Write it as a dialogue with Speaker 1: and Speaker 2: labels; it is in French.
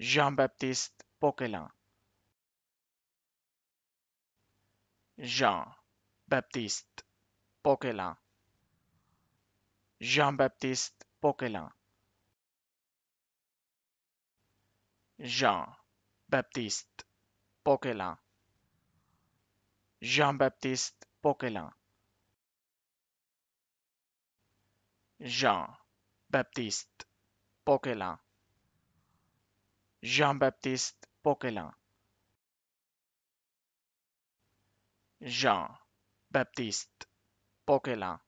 Speaker 1: Jean-Baptiste Poquelin.
Speaker 2: Jean-Baptiste Poquelin. Jean-Baptiste Poquelin. Jean-Baptiste Poquelin. Jean-Baptiste Poquelin. Jean-Baptiste Poquelin. Jean-Baptiste Poquelin. Jean-Baptiste
Speaker 1: Poquelin.